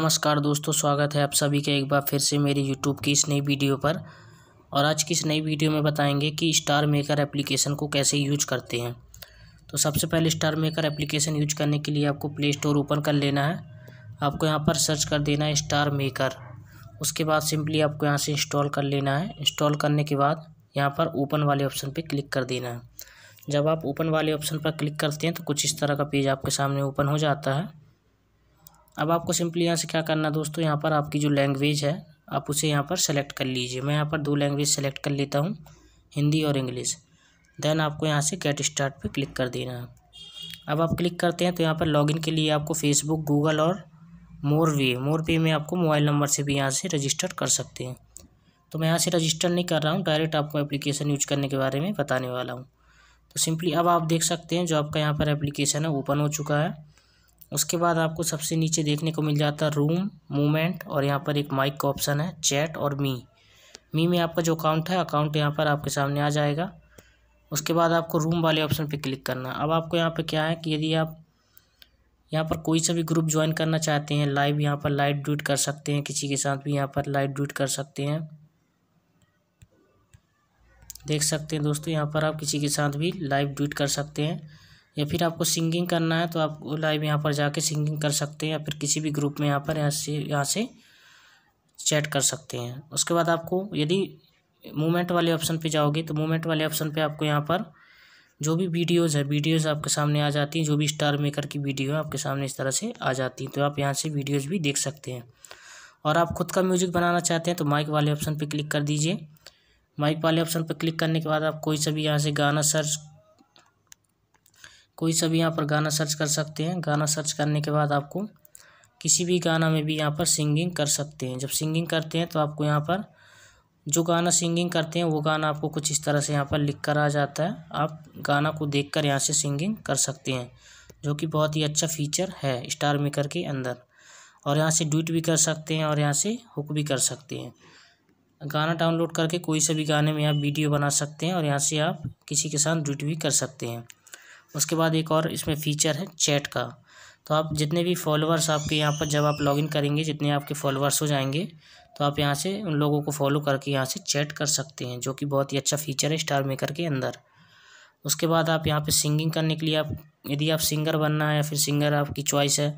नमस्कार दोस्तों स्वागत है आप सभी का एक बार फिर से मेरे यूट्यूब की इस नई वीडियो पर और आज की इस नई वीडियो में बताएंगे कि स्टार मेकर एप्लीकेशन को कैसे यूज करते हैं तो सबसे पहले स्टार मेकर एप्लीकेशन यूज करने के लिए आपको प्ले स्टोर ओपन कर लेना है आपको यहाँ पर सर्च कर देना है स्टार मेकर उसके बाद सिंपली आपको यहाँ से इंस्टॉल कर लेना है इंस्टॉल करने के बाद यहाँ पर ओपन वाले ऑप्शन पर क्लिक कर देना है जब आप ओपन वाले ऑप्शन पर क्लिक करते हैं तो कुछ इस तरह का पेज आपके सामने ओपन हो जाता है अब आपको सिंपली यहाँ से क्या करना दोस्तों यहाँ पर आपकी जो लैंग्वेज है आप उसे यहाँ पर सेलेक्ट कर लीजिए मैं यहाँ पर दो लैंग्वेज सेलेक्ट कर लेता हूँ हिंदी और इंग्लिश देन आपको यहाँ से कैट स्टार्ट पे क्लिक कर देना है अब आप क्लिक करते हैं तो यहाँ पर लॉगिन के लिए आपको फेसबुक गूगल और मोर वे मोर पे में आपको मोबाइल नंबर से भी यहाँ से रजिस्टर कर सकते हैं तो मैं यहाँ से रजिस्टर नहीं कर रहा हूँ डायरेक्ट आपको एप्लीकेशन यूज करने के बारे में बताने वाला हूँ तो सिंपली अब आप देख सकते हैं जो आपका यहाँ पर एप्लीकेशन है ओपन हो चुका है उसके बाद आपको सबसे नीचे देखने को मिल जाता है रूम मूवमेंट और यहाँ पर एक माइक का ऑप्शन है चैट और मी मी में आपका जो अकाउंट है अकाउंट यहाँ पर आपके सामने आ जाएगा उसके बाद आपको रूम वाले ऑप्शन पे क्लिक करना अब आपको यहाँ पे क्या है कि यदि आप यहाँ पर कोई सा भी ग्रुप ज्वाइन करना चाहते हैं लाइव यहाँ पर लाइव ड्यूट कर सकते हैं किसी के साथ भी यहाँ पर लाइव ड्यूट कर सकते हैं देख सकते हैं दोस्तों यहाँ पर आप किसी के साथ भी लाइव ड्यूट कर सकते हैं या फिर आपको सिंगिंग करना है तो आप लाइव यहाँ पर जाके सिंगिंग कर सकते हैं या फिर किसी भी ग्रुप में यहाँ पर यहाँ से यहाँ से चैट कर सकते हैं उसके बाद आपको यदि मूवमेंट वाले ऑप्शन पे जाओगे तो मूवमेंट वाले ऑप्शन पे आपको यहाँ पर जो भी वीडियोज़ है वीडियोज़ आपके सामने आ जाती हैं जो भी स्टार मेकर की वीडियो है आपके सामने इस तरह से आ जाती हैं तो आप यहाँ से वीडियोज़ भी देख सकते हैं और आप खुद का म्यूजिक बनाना चाहते हैं तो माइक वाले ऑप्शन पर क्लिक कर दीजिए माइक वाले ऑप्शन पर क्लिक करने के बाद आप कोई सा भी यहाँ से गाना सर्च कोई सा भी यहाँ पर गाना सर्च कर सकते हैं गाना सर्च करने के बाद आपको किसी भी गाना में भी यहाँ पर सिंगिंग कर सकते हैं जब सिंगिंग करते हैं तो आपको यहाँ पर जो गाना सिंगिंग करते हैं वो गाना आपको कुछ इस तरह से यहाँ पर लिख कर आ जाता है आप गाना को देख कर यहाँ से सिंगिंग कर सकते हैं जो कि बहुत ही अच्छा फीचर है स्टार मेकर के अंदर और यहाँ से ट्वीट भी कर सकते हैं और यहाँ से हुक भी कर सकते हैं गाना डाउनलोड करके कोई सा भी गाने में आप वीडियो बना सकते हैं और यहाँ से आप किसी के साथ ड्यूट भी कर सकते हैं उसके बाद एक और इसमें फ़ीचर है चैट का तो आप जितने भी फॉलोअर्स आपके यहाँ पर जब आप लॉगिन करेंगे जितने आपके फॉलोअर्स हो जाएंगे तो आप यहाँ से उन लोगों को फॉलो करके यहाँ से चैट कर सकते हैं जो कि बहुत ही अच्छा फीचर है स्टार मेकर के अंदर उसके बाद आप यहाँ पे सिंगिंग करने के लिए आप यदि आप सिंगर बनना है या फिर सिंगर आपकी चॉइस है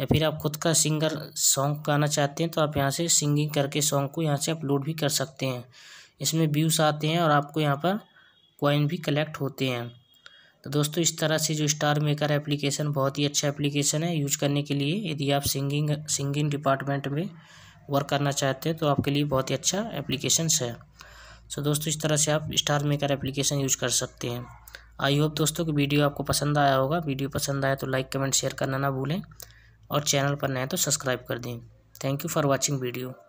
या फिर आप खुद का सिंगर सॉन्ग गाना चाहते हैं तो आप यहाँ से सिंगिंग करके सॉन्ग को यहाँ से अपलोड भी कर सकते हैं इसमें व्यूज़ आते हैं और आपको यहाँ पर कॉइन भी कलेक्ट होते हैं तो दोस्तों इस तरह से जो स्टार मेकर एप्लीकेशन बहुत ही अच्छा एप्लीकेशन है यूज करने के लिए यदि आप सिंगिंग सिंगिंग डिपार्टमेंट में वर्क करना चाहते हैं तो आपके लिए बहुत ही अच्छा एप्लीकेशन है सो दोस्तों इस तरह से आप स्टार मेकर एप्लीकेशन यूज कर सकते हैं आई होप दोस्तों कि वीडियो आपको पसंद आया होगा वीडियो पसंद आया तो लाइक कमेंट शेयर करना ना भूलें और चैनल पर नए तो सब्सक्राइब कर दें thank you for watching video